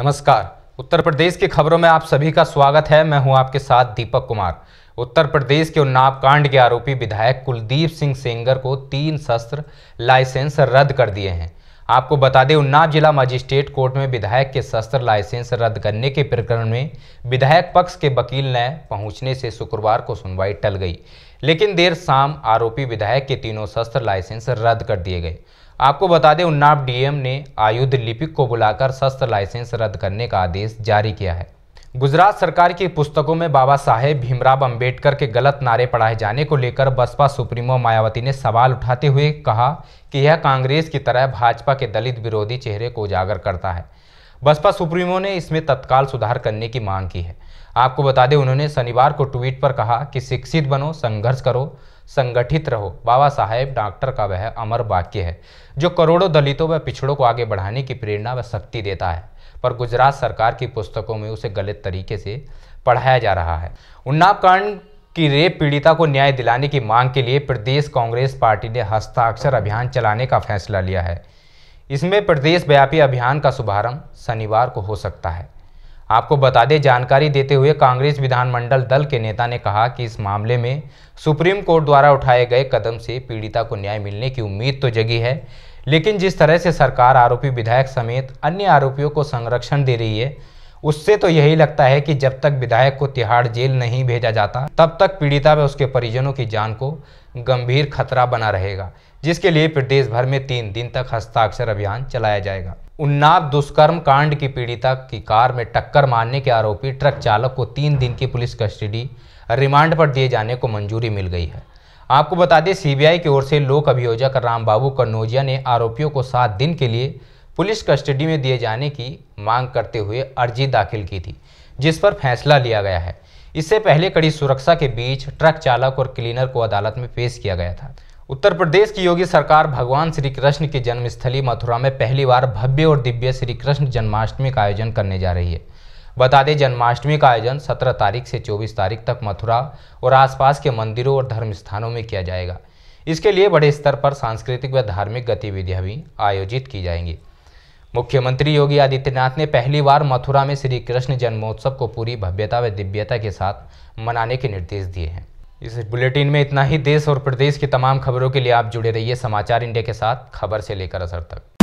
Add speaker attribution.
Speaker 1: नमस्कार उत्तर प्रदेश की खबरों में आप सभी का स्वागत है मैं हूं आपके साथ दीपक कुमार उत्तर प्रदेश के उन्नाव कांड के आरोपी विधायक कुलदीप सिंह सेंगर को तीन शस्त्र लाइसेंस रद्द कर दिए हैं आपको बता दें उन्नाव जिला मजिस्ट्रेट कोर्ट में विधायक के शस्त्र लाइसेंस रद्द करने के प्रकरण में विधायक पक्ष के वकील ने पहुंचने से शुक्रवार को सुनवाई टल गई लेकिन देर शाम आरोपी विधायक के तीनों शस्त्र लाइसेंस रद्द कर दिए गए आपको बता दें उन्नाव डीएम ने आयुध लिपिक को बुलाकर शस्त्र लाइसेंस रद्द करने का आदेश जारी किया है गुजरात सरकार की पुस्तकों में बाबा साहेब भीमराव अंबेडकर के गलत नारे पढ़ाए जाने को लेकर बसपा सुप्रीमो मायावती ने सवाल उठाते हुए कहा कि यह कांग्रेस की तरह भाजपा के दलित विरोधी चेहरे को उजागर करता है बसपा सुप्रीमो ने इसमें तत्काल सुधार करने की मांग की है आपको बता दें उन्होंने शनिवार को ट्वीट पर कहा कि शिक्षित बनो संघर्ष करो संगठित रहो बाबा साहेब डॉक्टर का वह अमर वाक्य है जो करोड़ों दलितों व पिछड़ों को आगे बढ़ाने की प्रेरणा व शक्ति देता है पर गुजरात सरकार की पुस्तकों में उसे गलत तरीके से पढ़ाया जा रहा है उन्नाव कांड की रेप पीड़िता को न्याय दिलाने की मांग के लिए प्रदेश कांग्रेस पार्टी ने हस्ताक्षर अभियान चलाने का फैसला लिया है इसमें प्रदेश व्यापी अभियान का शुभारंभ शनिवार को हो सकता है आपको बता दें जानकारी देते हुए कांग्रेस विधानमंडल दल के नेता ने कहा कि इस मामले में सुप्रीम कोर्ट द्वारा उठाए गए कदम से पीड़िता को न्याय मिलने की उम्मीद तो जगी है लेकिन जिस तरह से सरकार आरोपी विधायक समेत अन्य आरोपियों को संरक्षण दे रही है उससे तो यही लगता है कि जब तक विधायक को तिहाड़ जेल नहीं भेजा जाता तब तक पीड़िता व उसके परिजनों की जान को गंभीर खतरा बना रहेगा जिसके लिए प्रदेश भर में तीन दिन तक हस्ताक्षर अभियान चलाया जाएगा उन्नाव दुष्कर्म कांड की पीड़िता की कार में टक्कर मारने के आरोपी ट्रक चालक को तीन दिन की पुलिस कस्टडी रिमांड पर दिए जाने को मंजूरी मिल गई है आपको बता दें सीबीआई की ओर से लोक अभियोजक रामबाबू कन्नौजिया ने आरोपियों को सात दिन के लिए पुलिस कस्टडी में दिए जाने की मांग करते हुए अर्जी दाखिल की थी जिस पर फैसला लिया गया है इससे पहले कड़ी सुरक्षा के बीच ट्रक चालक और क्लीनर को अदालत में पेश किया गया था उत्तर प्रदेश की योगी सरकार भगवान श्री कृष्ण की जन्मस्थली मथुरा में पहली बार भव्य और दिव्य श्री कृष्ण जन्माष्टमी का आयोजन करने जा रही है बता दें जन्माष्टमी का आयोजन 17 तारीख से 24 तारीख तक मथुरा और आसपास के मंदिरों और धर्म स्थानों में किया जाएगा इसके लिए बड़े स्तर पर सांस्कृतिक व धार्मिक गतिविधियाँ भी आयोजित की जाएंगी मुख्यमंत्री योगी आदित्यनाथ ने पहली बार मथुरा में श्री कृष्ण जन्मोत्सव को पूरी भव्यता व दिव्यता के साथ मनाने के निर्देश दिए हैं इस बुलेटिन में इतना ही देश और प्रदेश की तमाम खबरों के लिए आप जुड़े रहिए समाचार इंडिया के साथ खबर से लेकर असर तक